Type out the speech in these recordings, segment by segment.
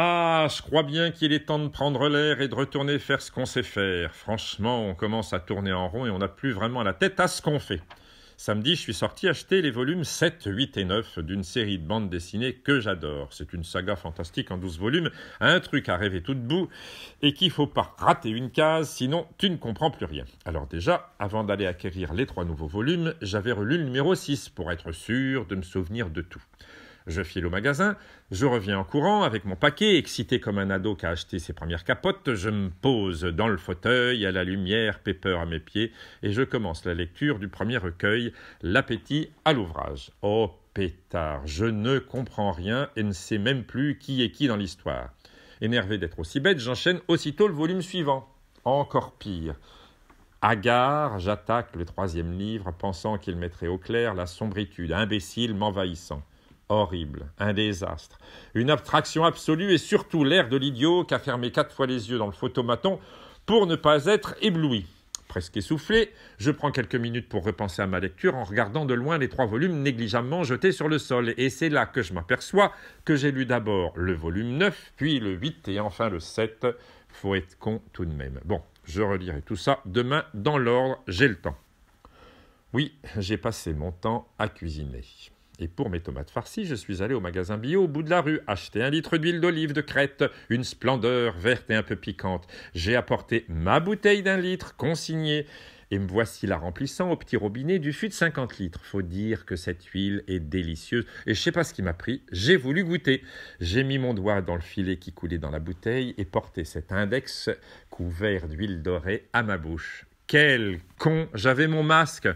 Ah, je crois bien qu'il est temps de prendre l'air et de retourner faire ce qu'on sait faire. Franchement, on commence à tourner en rond et on n'a plus vraiment la tête à ce qu'on fait. Samedi, je suis sorti acheter les volumes 7, 8 et 9 d'une série de bandes dessinées que j'adore. C'est une saga fantastique en 12 volumes, un truc à rêver tout debout et qu'il faut pas rater une case, sinon tu ne comprends plus rien. Alors déjà, avant d'aller acquérir les trois nouveaux volumes, j'avais relu le numéro 6 pour être sûr de me souvenir de tout. Je file au magasin, je reviens en courant avec mon paquet, excité comme un ado qui a acheté ses premières capotes, je me pose dans le fauteuil, à la lumière, pépère à mes pieds, et je commence la lecture du premier recueil, L'appétit à l'ouvrage. Oh pétard, je ne comprends rien et ne sais même plus qui est qui dans l'histoire. Énervé d'être aussi bête, j'enchaîne aussitôt le volume suivant. Encore pire. Hagard, j'attaque le troisième livre, pensant qu'il mettrait au clair la sombritude, imbécile, m'envahissant horrible, un désastre, une abstraction absolue et surtout l'air de l'idiot qui a fermé quatre fois les yeux dans le photomaton pour ne pas être ébloui. Presque essoufflé, je prends quelques minutes pour repenser à ma lecture en regardant de loin les trois volumes négligemment jetés sur le sol, et c'est là que je m'aperçois que j'ai lu d'abord le volume 9, puis le 8 et enfin le 7. Faut être con tout de même. Bon, je relirai tout ça demain dans l'ordre, j'ai le temps. Oui, j'ai passé mon temps à cuisiner. Et pour mes tomates farcies, je suis allé au magasin bio au bout de la rue, acheter un litre d'huile d'olive de crête, une splendeur verte et un peu piquante. J'ai apporté ma bouteille d'un litre, consignée, et me voici la remplissant au petit robinet du fût de 50 litres. Faut dire que cette huile est délicieuse, et je sais pas ce qui m'a pris, j'ai voulu goûter. J'ai mis mon doigt dans le filet qui coulait dans la bouteille et porté cet index couvert d'huile dorée à ma bouche. Quel con J'avais mon masque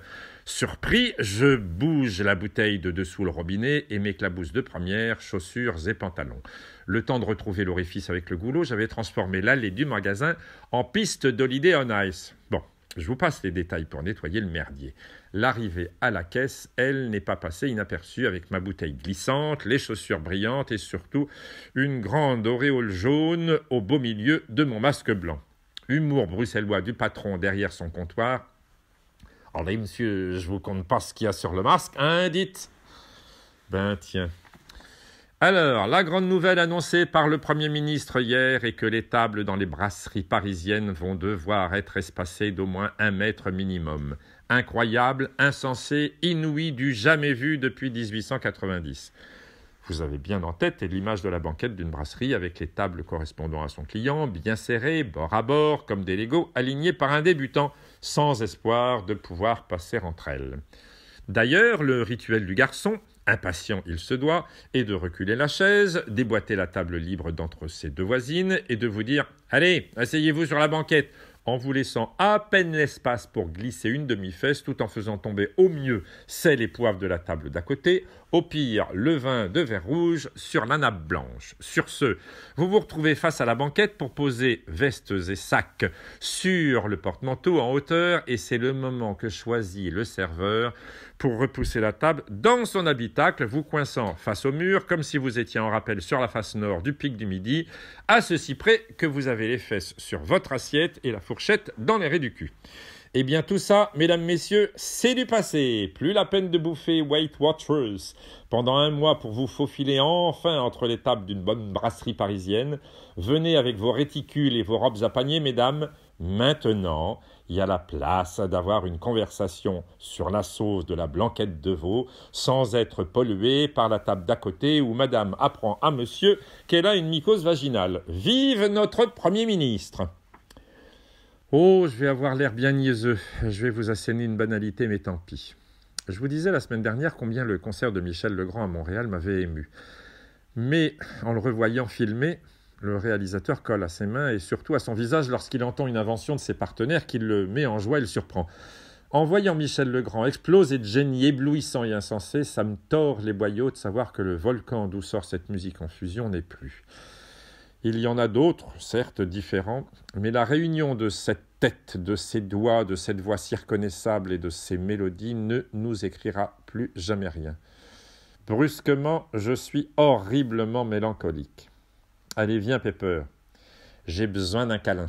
Surpris, je bouge la bouteille de dessous le robinet et m'éclabousse de première, chaussures et pantalons. Le temps de retrouver l'orifice avec le goulot, j'avais transformé l'allée du magasin en piste d'Holiday on Ice. Bon, je vous passe les détails pour nettoyer le merdier. L'arrivée à la caisse, elle, n'est pas passée inaperçue avec ma bouteille glissante, les chaussures brillantes et surtout une grande auréole jaune au beau milieu de mon masque blanc. Humour bruxellois du patron derrière son comptoir, Allez, monsieur, je vous compte pas ce qu'il y a sur le masque, hein, dites Ben tiens. Alors, la grande nouvelle annoncée par le Premier ministre hier est que les tables dans les brasseries parisiennes vont devoir être espacées d'au moins un mètre minimum. Incroyable, insensé, inouï, du jamais vu depuis 1890. Vous avez bien en tête l'image de la banquette d'une brasserie avec les tables correspondant à son client, bien serrées, bord à bord, comme des Legos, alignées par un débutant sans espoir de pouvoir passer entre elles. D'ailleurs, le rituel du garçon, impatient il se doit, est de reculer la chaise, déboîter la table libre d'entre ses deux voisines et de vous dire Allez, asseyez-vous sur la banquette, en vous laissant à peine l'espace pour glisser une demi-fesse tout en faisant tomber au mieux sel et poivre de la table d'à côté, au pire le vin de verre rouge sur la nappe blanche. Sur ce, vous vous retrouvez face à la banquette pour poser vestes et sacs sur le porte-manteau en hauteur et c'est le moment que choisit le serveur pour repousser la table dans son habitacle, vous coinçant face au mur comme si vous étiez en rappel sur la face nord du pic du midi, à ceci près que vous avez les fesses sur votre assiette et la dans les du cul. Eh bien tout ça, mesdames, messieurs, c'est du passé. Plus la peine de bouffer White Watchers pendant un mois pour vous faufiler enfin entre les tables d'une bonne brasserie parisienne. Venez avec vos réticules et vos robes à panier, mesdames. Maintenant, il y a la place d'avoir une conversation sur la sauce de la blanquette de veau sans être pollué par la table d'à côté où madame apprend à monsieur qu'elle a une mycose vaginale. Vive notre Premier ministre Oh, je vais avoir l'air bien niaiseux. Je vais vous asséner une banalité, mais tant pis. Je vous disais la semaine dernière combien le concert de Michel Legrand à Montréal m'avait ému. Mais en le revoyant filmé, le réalisateur colle à ses mains et surtout à son visage lorsqu'il entend une invention de ses partenaires qui le met en joie et le surprend. En voyant Michel Legrand exploser de génie éblouissant et insensé, ça me tord les boyaux de savoir que le volcan d'où sort cette musique en fusion n'est plus. Il y en a d'autres, certes différents, mais la réunion de cette tête, de ces doigts, de cette voix si reconnaissable et de ces mélodies ne nous écrira plus jamais rien. Brusquement, je suis horriblement mélancolique. Allez, viens, Pepper. J'ai besoin d'un câlin.